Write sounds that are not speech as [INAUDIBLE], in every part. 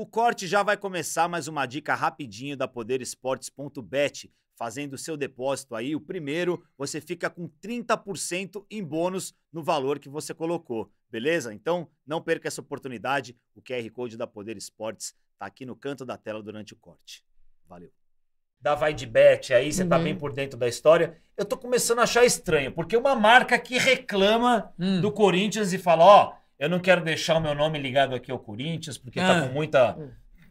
O corte já vai começar, mais uma dica rapidinho da poderesportes.bet. Fazendo o seu depósito aí, o primeiro, você fica com 30% em bônus no valor que você colocou, beleza? Então, não perca essa oportunidade. O QR Code da Poder Esportes está aqui no canto da tela durante o corte. Valeu da Vai de Bet aí, você tá uhum. tá bem por dentro da história. Eu tô começando a achar estranho, porque uma marca que reclama hum. do Corinthians e fala, ó, eu não quero deixar o meu nome ligado aqui ao Corinthians, porque tá ah. tá com muita.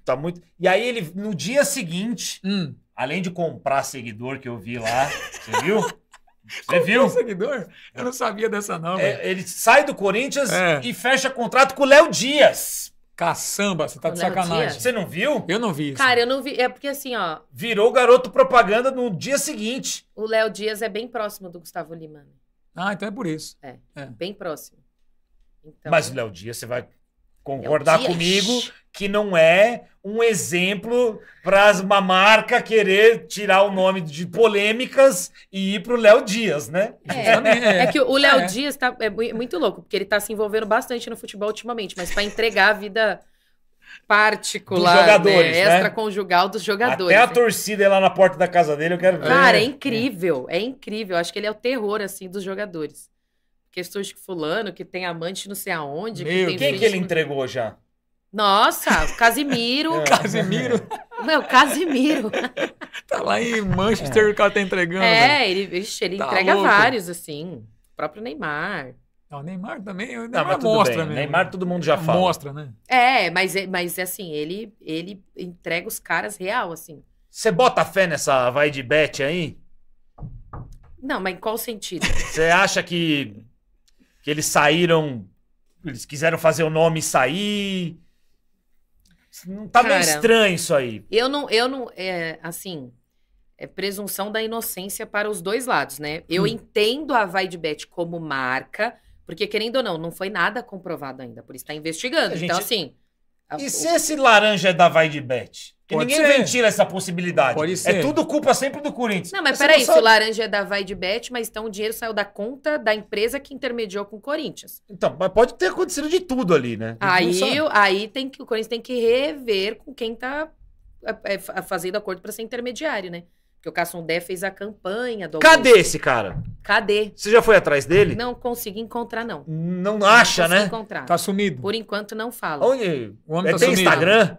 Tá muito... E aí ele, no dia seguinte, hum. além de comprar seguidor que eu vi lá, você viu? Você viu? seguidor? Eu não sabia dessa, não. É, ele sai do Corinthians é. e fecha contrato com o Léo Dias. Caçamba, você tá o de Léo sacanagem. Dias? Você não viu? Eu não vi isso. Cara, eu não vi. É porque assim, ó. Virou garoto propaganda no dia seguinte. O Léo Dias é bem próximo do Gustavo Lima. Né? Ah, então é por isso. É. é. Bem próximo. Então, Mas o é. Léo Dias, você vai concordar comigo que não é um exemplo para uma marca querer tirar o nome de polêmicas e ir para o Léo Dias, né? É, é que o é. Léo é. Dias tá, é muito louco, porque ele está se envolvendo bastante no futebol ultimamente, mas para entregar a vida particular, né, jogadores, né? extraconjugal dos jogadores. Até a né? torcida é lá na porta da casa dele, eu quero ver. Cara, é, é. incrível, é incrível. Acho que ele é o terror, assim, dos jogadores questões que fulano, que tem amante não sei aonde. Meu, é que quem que ele entregou já? Nossa, o Casimiro. [LAUGHS] É. Casimiro? Meu, Casimiro. [LAUGHS] tá lá em Manchester, é. o cara tá entregando. É, ele, ixi, ele tá entrega louco. vários, assim. O próprio Neymar. o Neymar também. O Neymar não, mostra Neymar né? todo mundo já é, fala. Mostra, né? É, mas, mas assim, ele, ele entrega os caras real, assim. Você bota fé nessa vai de bet aí? Não, mas em qual sentido? Você acha que que eles saíram. Eles quiseram fazer o nome sair. Não tá Cara, meio estranho isso aí. Eu não, eu não, é, assim, é presunção da inocência para os dois lados, né? Eu hum. entendo a Vaidbet como marca, porque querendo ou não, não foi nada comprovado ainda, por isso tá investigando. então, assim, ah, e o... se esse laranja é da Vai de Bet? Porque ninguém ser. ventila essa possibilidade. Pode é ser. É tudo culpa sempre do Corinthians. Não, mas Você peraí, não se o laranja é da Vai de Bet, mas então o dinheiro saiu da conta da empresa que intermediou com o Corinthians. Então, mas pode ter acontecido de tudo ali, né? Aí, aí tem que, o Corinthians tem que rever com quem tá é, é, fazendo acordo para ser intermediário, né? Porque o Cassondé fez a campanha do Cadê esse cara? Cadê? Você já foi atrás dele? Não consegui encontrar, não. Não, acha, não né? Encontrar. Tá sumido. Por enquanto, não fala. Onde? O homem é, tá tem sumido. Instagram?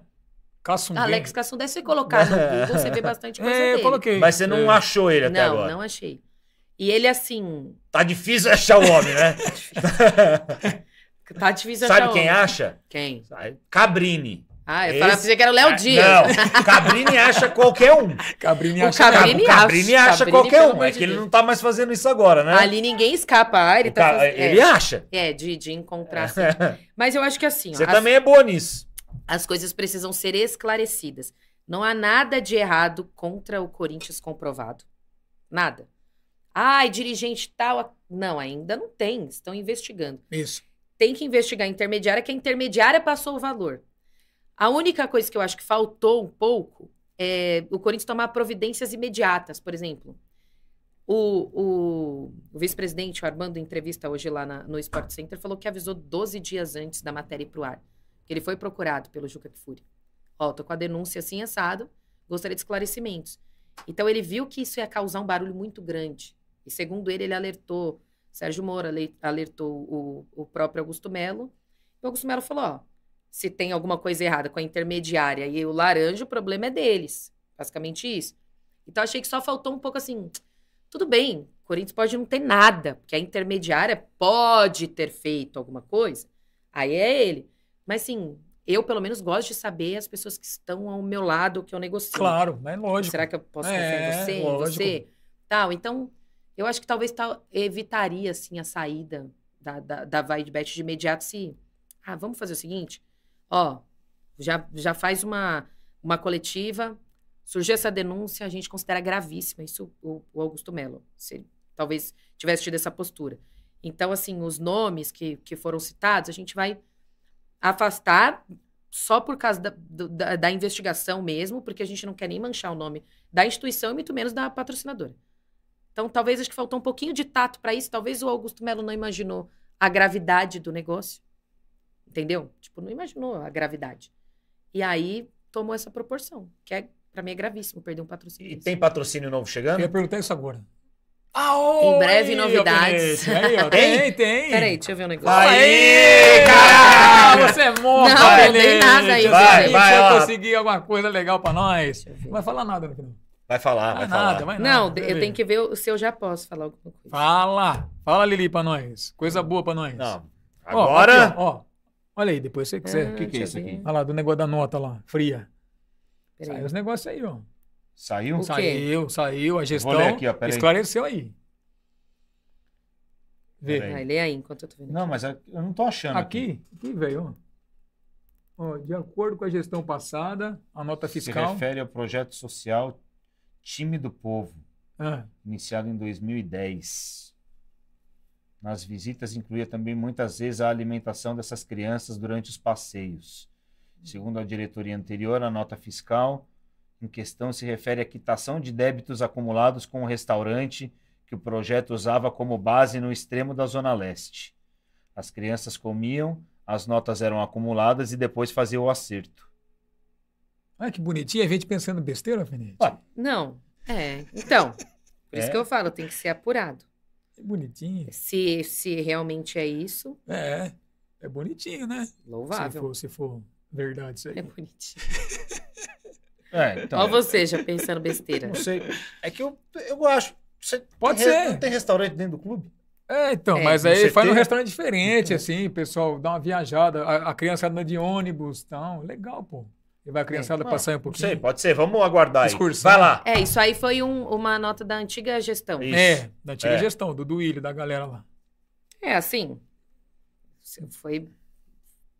Cassundé. Alex Cassundé, se colocar no [LAUGHS] Google, você vê bastante coisa é, dele. eu coloquei. Mas você não é. achou ele até não, agora? Não, não achei. E ele, assim... Tá difícil achar o homem, né? [LAUGHS] tá difícil achar Sabe quem homem. acha? Quem? Cabrini. Ah, eu é Esse... falava que era o Léo ah, Dias. Não, [LAUGHS] Cabrini acha qualquer um. Cabrini acha, Cabrini acha. Cabrini acha Cabrini, qualquer um. É que ele não tá mais fazendo isso agora, né? Ali ninguém escapa. Ah, ele tá ca... fazendo... É. Ele é, acha. É, de, de encontrar. Assim. [LAUGHS] Mas eu acho que assim. Você ó, também as... é boa nisso. As coisas precisam ser esclarecidas. Não há nada de errado contra o Corinthians comprovado. Nada. Ai, dirigente tal. Não, ainda não tem. Estão investigando. Isso. Tem que investigar a intermediária, que a intermediária passou o valor. A única coisa que eu acho que faltou um pouco é o Corinthians tomar providências imediatas, por exemplo. O, o, o vice-presidente, o Armando, em entrevista hoje lá na, no Sport Center, falou que avisou 12 dias antes da matéria ir pro ar. Que Ele foi procurado pelo Juca Kfouri. Ó, tô com a denúncia assim assado, gostaria de esclarecimentos. Então ele viu que isso ia causar um barulho muito grande. E segundo ele, ele alertou, Sérgio Moura, alertou o, o próprio Augusto Melo. E o Augusto Melo falou, ó, se tem alguma coisa errada com a intermediária e o laranja, o problema é deles. Basicamente isso. Então achei que só faltou um pouco assim. Tudo bem, o Corinthians pode não ter nada, porque a intermediária pode ter feito alguma coisa. Aí é ele. Mas sim eu pelo menos gosto de saber as pessoas que estão ao meu lado que eu negocio. Claro, é lógico. Será que eu posso é, confiar em é, você, em você? Tal. Então, eu acho que talvez tal, evitaria assim a saída da, da, da vai de de imediato se. Ah, vamos fazer o seguinte? ó, já, já faz uma, uma coletiva, surgiu essa denúncia, a gente considera gravíssima. Isso o, o Augusto Melo, se ele, talvez tivesse tido essa postura. Então, assim, os nomes que, que foram citados, a gente vai afastar só por causa da, da, da, investigação mesmo, porque a gente não quer nem manchar o nome da instituição e muito menos da patrocinadora. Então, talvez acho que faltou um pouquinho de tato para isso. Talvez o Augusto Melo não imaginou a gravidade do negócio. Entendeu? Tipo, não imaginou a gravidade. E aí tomou essa proporção, que é, pra mim é gravíssimo perder um patrocínio. E tem patrocínio novo chegando? Eu ia perguntar isso agora. em breve, aí, novidades. Aí, ó, [LAUGHS] tem, tem. Peraí, deixa eu ver um negócio. Aí, caralho! Você é morto, Não, vai, não tem nada aí. Vai, vai, Se eu conseguir alguma coisa legal pra nós, não vai falar nada Vai falar, vai, vai nada, falar. não, eu tenho que ver se eu já posso falar alguma coisa. Fala! Fala, Lili, pra nós. Coisa boa pra nós. Não. Agora... Ó, aqui, ó, ó. Olha aí, depois você quiser. O ah, que, que é isso aqui? Olha lá, do negócio da nota lá, fria. Peraí. Saiu os negócios aí, ó. Saiu? Saiu, saiu. A gestão aqui, ó, esclareceu aí. Vê. Vai, lê aí enquanto eu tô vendo. Não, aqui. mas eu não tô achando. Aqui, aqui, velho, ó. De acordo com a gestão passada, a nota fiscal. Se refere ao projeto social Time do Povo, ah. iniciado em 2010. Nas visitas incluía também muitas vezes a alimentação dessas crianças durante os passeios. Segundo a diretoria anterior, a nota fiscal em questão se refere à quitação de débitos acumulados com o restaurante que o projeto usava como base no extremo da Zona Leste. As crianças comiam, as notas eram acumuladas e depois fazia o acerto. Olha que bonitinho, a é gente pensando besteira, Alfinete. Não, é, então, por é. isso que eu falo, tem que ser apurado. É bonitinho. Se, se realmente é isso. É, é bonitinho, né? Louvável. Se for, se for verdade isso é aí. É bonitinho. [LAUGHS] é, então. Ou é. você já pensando besteira. Não sei. É que eu, eu acho. Pode ser. Não tem restaurante dentro do clube? É, então, é, mas aí faz um restaurante diferente, uhum. assim, pessoal, dá uma viajada, a, a criança anda de ônibus, então, legal, pô. E vai a criançada é. passar um pouquinho. Sim, pode ser. Vamos aguardar Discurso, Vai lá. É, isso aí foi um, uma nota da antiga gestão. Isso. É, da antiga é. gestão, do Duílio, da galera lá. É, assim, se foi...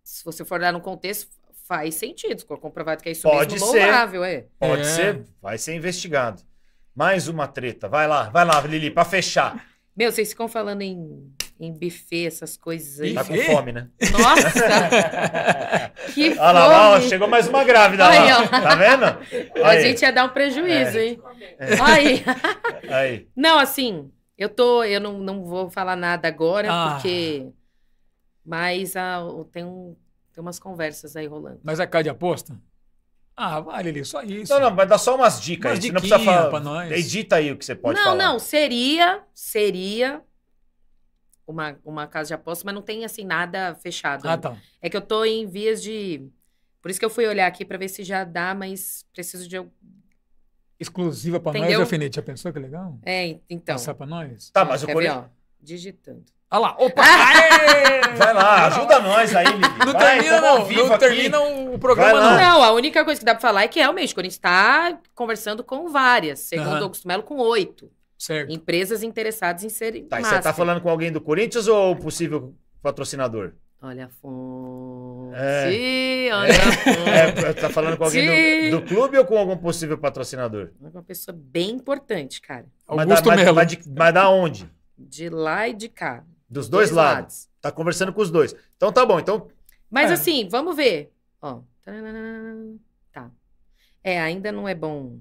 Se você for olhar no contexto, faz sentido. Ficou comprovado que é isso pode mesmo, ser. louvável, é. Pode é. ser, vai ser investigado. Mais uma treta. Vai lá, vai lá, Lili, pra fechar. Meu, vocês ficam falando em em buffet, essas coisas aí Tá com fome, né? Nossa! [LAUGHS] que fome! Olha lá, ó, chegou mais uma grávida Aí, lá. Ó. Tá vendo? A gente ia dar um prejuízo, é. hein? É. Aí. [LAUGHS] Aí. Não, assim, eu tô. Eu não, não vou falar nada agora, ah. porque. Mas ah, tem, um, tem umas conversas aí rolando. Mas a é cá de aposta? Ah, vale, Lili, só isso. Não, não, vai dar só umas dicas. Umas aí. Você não precisa falar. Pra nós. Edita aí o que você pode não, falar. Não, não, seria, seria uma, uma casa de aposta, mas não tem assim nada fechado. Ah, tá. É que eu tô em vias de. Por isso que eu fui olhar aqui para ver se já dá, mas preciso de. Exclusiva para nós, alfinete. Já pensou que legal? É, então. Passar para nós? Tá, mas o Corinthians. Digitando. Olha lá. Opa! Ah! Vai lá, ajuda nós aí, Lili. Não Vai, termina, não. Não termina o programa, não. Não, a única coisa que dá pra falar é que realmente o Corinthians tá conversando com várias. Segundo uhum. Augusto com oito. Certo. Empresas interessadas em serem. Tá, você tá falando com alguém do Corinthians ou possível patrocinador? Olha a fonte. É. Olha a fonte. É, é tá falando com alguém do, do, clube ou com algum possível patrocinador? Uma pessoa bem importante, cara. Augusto mas, da, mas, mas, mas da onde? De lá e de cá. Dos dois, dois lados. lados. Tá conversando com os dois. Então tá bom. Então. Mas é. assim, vamos ver. Ó. Tá. É, ainda não é bom.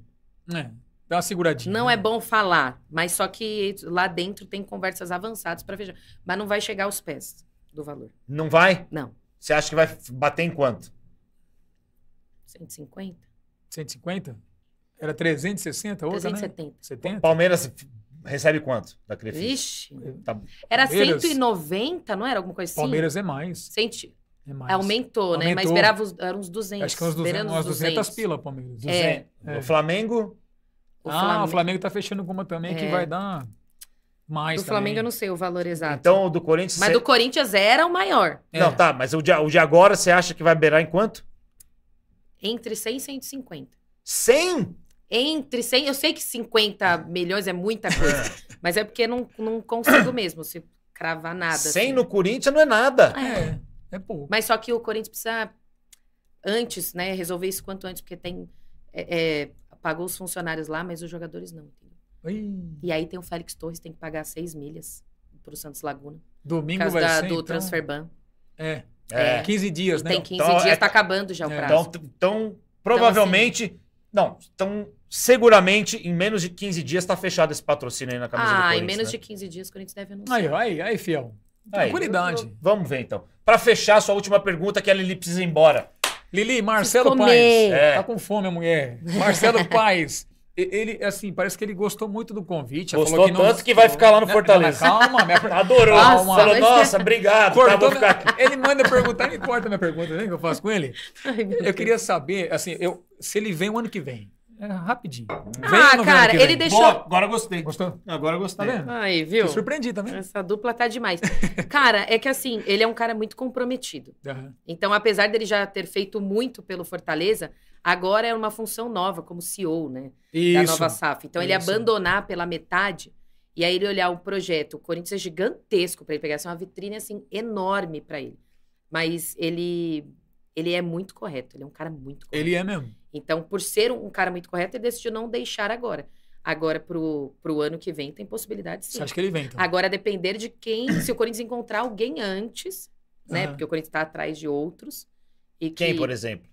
É. Dá uma seguradinha. Não né? é bom falar, mas só que lá dentro tem conversas avançadas para fechar. Mas não vai chegar aos pés do valor. Não vai? Não. Você acha que vai bater em quanto? 150. 150? Era 360 outra, 370. né? 70. Palmeiras recebe quanto da Crefisa? Vixe. É, tá... Era Palmeiras... 190, não era alguma coisa assim? Palmeiras é mais. Centi... É mais. Aumentou, Aumentou, né? Mas esperava uns, era uns 200. Acho que uns 200, uns 200, 200 pila, Palmeiras. 200. É. é. O Flamengo... O ah, Flamengo... o Flamengo tá fechando com uma também é. que vai dar mais. Do também. Flamengo eu não sei o valor exato. Então, do Corinthians. Mas cê... do Corinthians era o maior. É. Não, tá, mas o de, o de agora você acha que vai beirar em quanto? Entre 100 e 150. 100? Entre 100, eu sei que 50 milhões é muita coisa, [LAUGHS] mas é porque não, não consigo mesmo se cravar nada. 100 assim. no Corinthians não é nada. É. é, é pouco. Mas só que o Corinthians precisa antes, né, resolver isso quanto antes, porque tem é, é pagou os funcionários lá, mas os jogadores não, Ui. E aí tem o Félix Torres, tem que pagar seis milhas pro Santos Laguna. Domingo vai da, ser, do então... transfer ban. É. é. 15 é. dias, né? Tem 15 então, dias, é... tá acabando já o é. prazo. Então, então provavelmente... Então, assim... Não, então seguramente em menos de 15 dias tá fechado esse patrocínio aí na camisa ah, do Corinthians. Ah, em menos né? de 15 dias o Corinthians deve anunciar. Aí, aí, aí, fiel. Tranquilidade. Aí, eu, eu, vamos ver então. Para fechar, sua última pergunta que a Lili precisa ir embora. Lili, Marcelo Paes. É. Tá com fome a mulher. Marcelo Paes. Ele, assim, parece que ele gostou muito do convite. Gostou que não... tanto que vai ficar lá no Fortaleza. Calma, minha... [LAUGHS] adorou. Calma. Falou, nossa, [LAUGHS] obrigado. Tá, Cortou tá, minha... Né? Ele manda perguntar, ele corta minha pergunta, né, que eu faço com ele. Ai, eu queria saber, assim, eu, se ele vem o ano que vem era é, rapidinho. ah, cara, ele deixou. Boa, agora gostei. Gostou? Agora gostei. Tá vendo? Aí, viu? Te surpreendi também. Essa dupla tá demais. [LAUGHS] cara, é que assim, ele é um cara muito comprometido. Uhum. Então, apesar dele já ter feito muito pelo Fortaleza, agora é uma função nova, como CEO, né? Isso. Da nova SAF. Então, ele Isso. abandonar pela metade. E aí ele olhar o projeto, o Corinthians é gigantesco para ele pegar, é uma vitrine assim enorme para ele. Mas ele ele é muito correto, ele é um cara muito correto. Ele é mesmo. Então, por ser um cara muito correto, ele decidiu não deixar agora. Agora, pro, pro ano que vem, tem possibilidade sim. Você acha que ele vem, então? Agora, a depender de quem... [COUGHS] se o Corinthians encontrar alguém antes, né? Uhum. Porque o Corinthians tá atrás de outros. E Quem, por exemplo?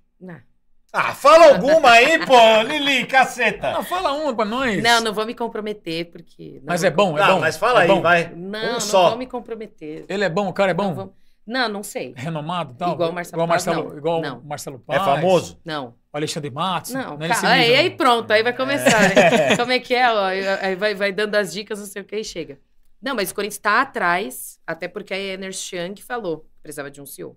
Ah, fala alguma aí, pô, Lili, caceta. Não, fala uma pra nós. Não, não vou me comprometer, porque... Mas é bom, é bom. não, mas fala é aí, bom. vai. Não, um não só. vou me comprometer. Ele é bom, o cara é bom? Não vou... Não, não sei. Renomado tal? Então? Igual o Marcelo Igual Marcelo, Paz, não. Igual não. Marcelo é Paz. É famoso? Não. O Alexandre Matos? Não. não é aí, aí pronto, aí vai começar, é. né? [LAUGHS] Como é que é? Ó, aí vai, vai dando as dicas, não sei o que, e chega. Não, mas o Corinthians está atrás, até porque a Ernest Chang falou que precisava de um CEO.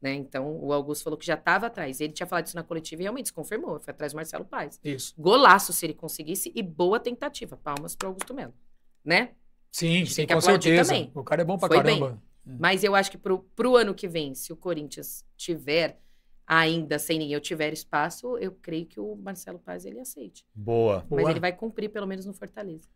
Né? Então, o Augusto falou que já estava atrás. Ele tinha falado isso na coletiva e realmente confirmou. Foi atrás do Marcelo Paz. Isso. Golaço se ele conseguisse e boa tentativa. Palmas para Augusto Melo. Né? Sim, sim, com certeza. Também. O cara é bom pra Foi caramba. Bem. É. Mas eu acho que pro, pro ano que vem, se o Corinthians tiver ainda sem ninguém, eu tiver espaço, eu creio que o Marcelo Paz ele aceite. Boa. Mas Boa. ele vai cumprir pelo menos no Fortaleza.